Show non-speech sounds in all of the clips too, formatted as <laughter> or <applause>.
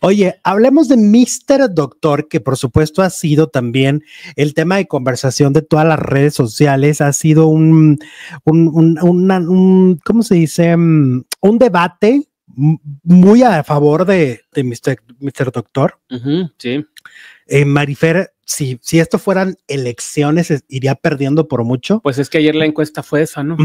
Oye, hablemos de Mr. Doctor, que por supuesto ha sido también el tema de conversación de todas las redes sociales, ha sido un, un, un, ¿cómo se dice? Mm, un debate muy a favor de, Mr. Doctor. sí. Eh, Marifer si, si esto fueran elecciones, iría perdiendo por mucho. Pues es que ayer la encuesta fue esa, ¿no?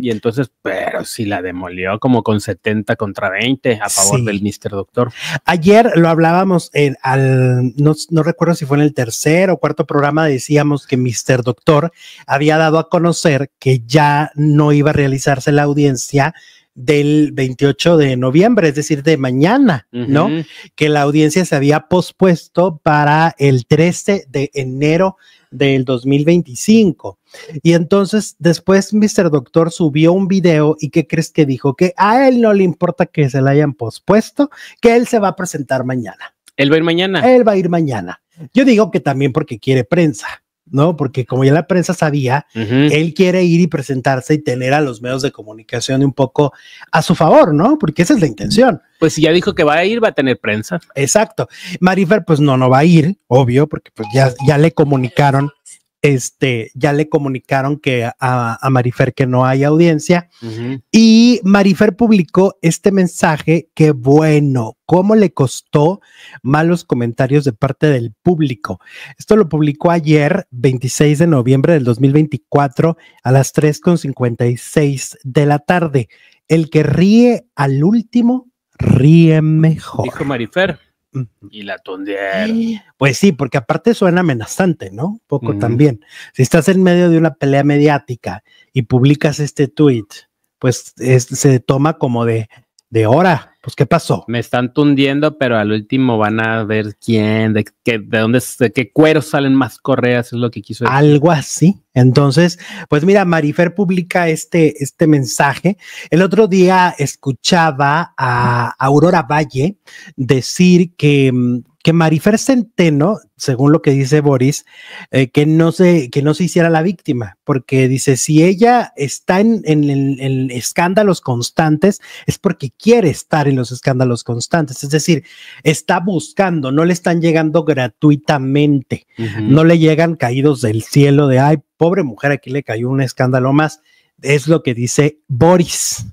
Y entonces, pero si la demolió como con 70 contra 20 a favor del Mr. Doctor. Ayer lo hablábamos en al, no, recuerdo si fue en el tercer o cuarto programa, decíamos que Mr. Doctor había dado a conocer que ya no iba a realizarse la audiencia del 28 de noviembre, es decir, de mañana, ¿no? Que la audiencia se había pospuesto para el 13 de enero del 2025. Y entonces después Mr. Doctor subió un video y ¿qué crees que dijo? Que a él no le importa que se la hayan pospuesto, que él se va a presentar mañana. Él va a ir mañana. Él va a ir mañana. Yo digo que también porque quiere prensa. ¿no? Porque como ya la prensa sabía, él quiere ir y presentarse y tener a los medios de comunicación un poco a su favor, ¿no? Porque esa es la intención. Pues si ya dijo que va a ir, va a tener prensa. Exacto. Marifer, pues no, no va a ir, obvio, porque pues ya, ya le comunicaron este, ya le comunicaron que a, Marifer que no hay audiencia. Y Marifer publicó este mensaje que bueno, cómo le costó malos comentarios de parte del público. Esto lo publicó ayer, 26 de noviembre del 2024, a las 3.56 de la tarde. El que ríe al último, ríe mejor. Dijo Marifer. Y la tundieron. Pues sí, porque aparte suena amenazante, ¿no? Un poco también. Si estás en medio de una pelea mediática y publicas este tweet, pues se toma como de, de hora, pues, ¿qué pasó? Me están tundiendo, pero al último van a ver quién, de, qué, de dónde, de qué cuero salen más correas, es lo que quiso decir. Algo así. Entonces, pues mira, Marifer publica este, este mensaje. El otro día escuchaba a Aurora Valle decir que mm, que Marifer Centeno, según lo que dice Boris, eh, que, no se, que no se hiciera la víctima, porque dice, si ella está en, en, escándalos constantes, es porque quiere estar en los escándalos constantes, es decir, está buscando, no le están llegando gratuitamente, no le llegan caídos del cielo de, ay, pobre mujer, aquí le cayó un escándalo más, es lo que dice Boris.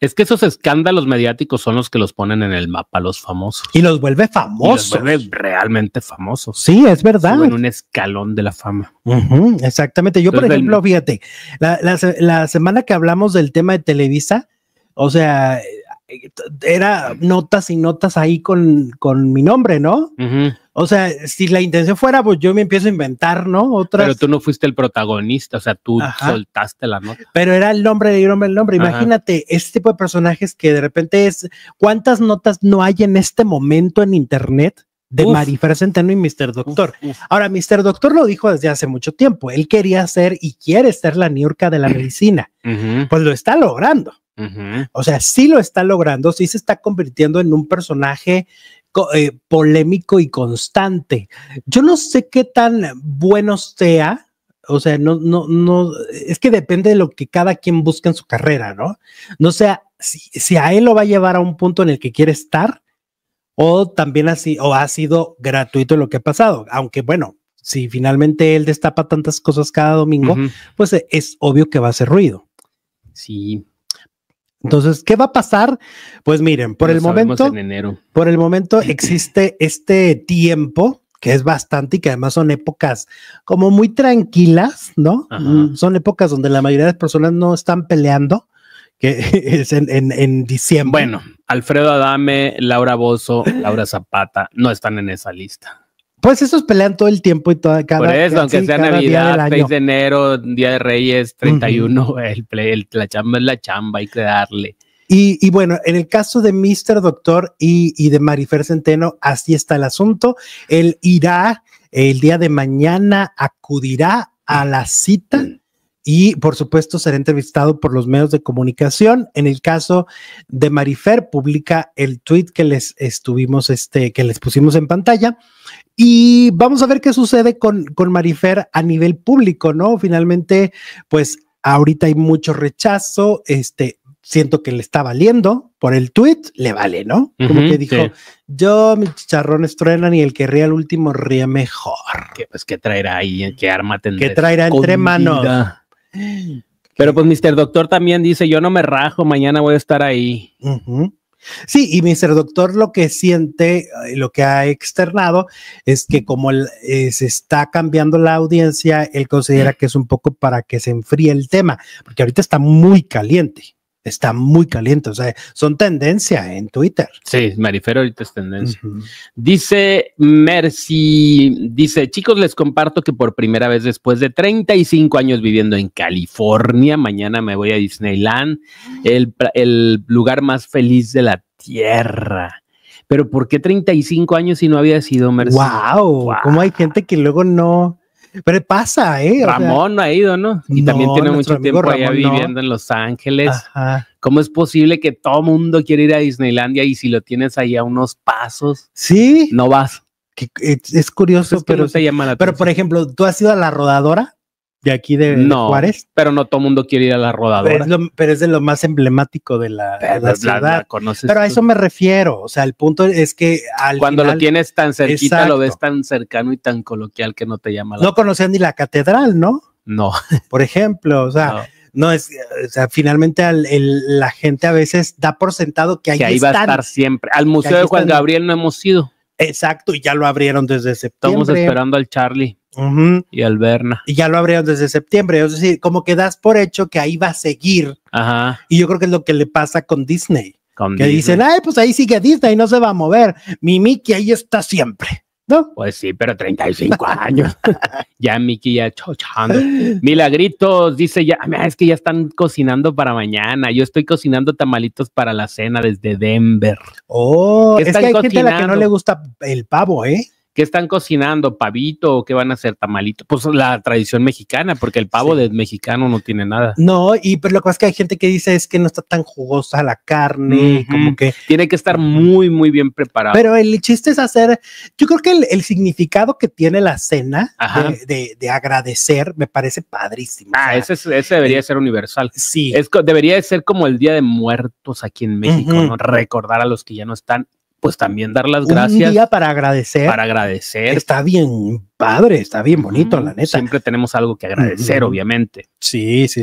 Es que esos escándalos mediáticos son los que los ponen en el mapa los famosos. Y los vuelve famosos. los vuelve realmente famosos. Sí, es verdad. En un escalón de la fama. Exactamente. Yo, por ejemplo, fíjate, la, semana que hablamos del tema de Televisa, o sea, eh, era notas y notas ahí con, mi nombre, ¿no? Ajá. O sea, si la intención fuera, pues yo me empiezo a inventar, ¿no? Otras. Pero tú no fuiste el protagonista, o sea, tú soltaste la nota. Pero era el nombre de el nombre. Imagínate, este tipo de personajes que de repente es. ¿Cuántas notas no hay en este momento en Internet? de Centeno y Mr. Doctor. Ahora, Mr. Doctor lo dijo desde hace mucho tiempo. Él quería ser y quiere ser la niurca de la <clears throat> medicina. Pues lo está logrando. O sea, sí lo está logrando, sí se está convirtiendo en un personaje eh, polémico y constante. Yo no sé qué tan bueno sea, o sea, no, no, no, es que depende de lo que cada quien busca en su carrera, ¿no? No sea, si, a él lo va a llevar a un punto en el que quiere estar, o también así, o ha sido gratuito lo que ha pasado, aunque bueno, si finalmente él destapa tantas cosas cada domingo, pues eh, es obvio que va a hacer ruido. Sí. Entonces, ¿qué va a pasar? Pues miren, por el momento, por el momento <clears throat> existe este tiempo que es bastante y que además son épocas como muy tranquilas, ¿no? Mm, son épocas donde la mayoría de las personas no están peleando, que <laughs> es en, en diciembre. Bueno, Alfredo Adame, Laura Bozo, Laura Zapata no están en esa lista. Pues esos pelean todo el tiempo y toda cada Por eso, aunque sea Navidad, 6 de enero, Día de Reyes, 31, <laughs> el, la chamba es la chamba, hay que darle. Y, bueno, en el caso de Mr. Doctor y, y, de Marifer Centeno, así está el asunto. Él irá el día de mañana, acudirá a la cita y por supuesto será entrevistado por los medios de comunicación. En el caso de Marifer, publica el tweet que les estuvimos, este, que les pusimos en pantalla y vamos a ver qué sucede con, con Marifer a nivel público, ¿no? Finalmente, pues ahorita hay mucho rechazo, este, siento que le está valiendo por el tweet, le vale, ¿no? Como que dijo, yo mis chicharrones truenan y el que ría al último ríe mejor. ¿Qué, pues qué traerá ahí, eh, qué arma tendrá. ¿Qué traerá entre manos? Pero pues Mr. Doctor también dice, yo no me rajo, mañana voy a estar ahí. Sí, y Mr. Doctor lo que siente, eh, lo que ha externado, es que como eh, se está cambiando la audiencia, él considera que es un poco para que se enfríe el tema, porque ahorita está muy caliente está muy caliente. O sea, son tendencia en Twitter. Sí, Marifero ahorita es tendencia. Dice Mercy, dice, chicos, les comparto que por primera vez después de 35 años viviendo en California, mañana me voy a Disneyland, el, lugar más feliz de la tierra. Pero ¿por qué 35 años si no había sido Mercy? wow. ¿Cómo hay gente que luego no pero pasa, ¿eh? Ramón no ha ido, ¿no? Y también tiene mucho tiempo allá viviendo en Los Ángeles. ¿Cómo es posible que todo mundo quiere ir a Disneylandia y si lo tienes ahí a unos pasos, sí, no vas? Que, eh, es, curioso, pero, se llama pero por ejemplo, ¿tú has ido a la rodadora? de aquí de, no, Juárez. Pero no todo mundo quiere ir a la rodadora. Pero es, de lo más emblemático de la, ciudad. pero a eso me refiero. O sea, el punto es que al cuando lo tienes tan cerquita, lo ves tan cercano y tan coloquial que no te llama la No conocían ni la catedral, ¿no? No. <laughs> Por ejemplo, o sea. No es, o sea, finalmente la gente a veces da por sentado que ahí, que ahí va a estar siempre. Al Museo de Juan Gabriel no hemos ido. Exacto, y ya lo abrieron desde septiembre. Estamos esperando al Charlie. Y Alberna. Y ya lo abrieron desde septiembre. Es decir, como que das por hecho que ahí va a seguir. Ajá. Y yo creo que es lo que le pasa con Disney. Con que dicen, ay, pues ahí sigue Disney, no se va a mover. Mi Mickey ahí está siempre. ¿No? Pues sí, pero 35 <laughs> años. <laughs> ya Mickey ya chochando. Milagritos, dice ya, ah, es que ya están cocinando para mañana. Yo estoy cocinando tamalitos para la cena desde Denver. Oh, es que hay gente a la que no le gusta el pavo, ¿eh? ¿Qué están cocinando? ¿Pavito o qué van a hacer? ¿Tamalito? Pues la tradición mexicana, porque el pavo de mexicano no tiene nada. No, y pero lo que pasa es que hay gente que dice es que no está tan jugosa la carne, como que. Tiene que estar muy, muy bien preparado. Pero el chiste es hacer. Yo creo que el, significado que tiene la cena de, agradecer me parece padrísimo. Ah, ese, debería eh, ser universal. Sí. Es, debería ser como el Día de Muertos aquí en México, ¿no? Recordar a los que ya no están pues también dar las gracias. Un día para agradecer. Para agradecer. Está bien padre, está bien bonito, la neta. Siempre tenemos algo que agradecer, obviamente. obviamente. Sí, sí,